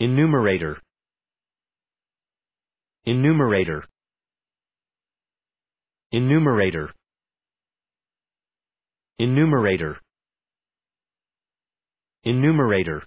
Enumerator Enumerator Enumerator Enumerator Enumerator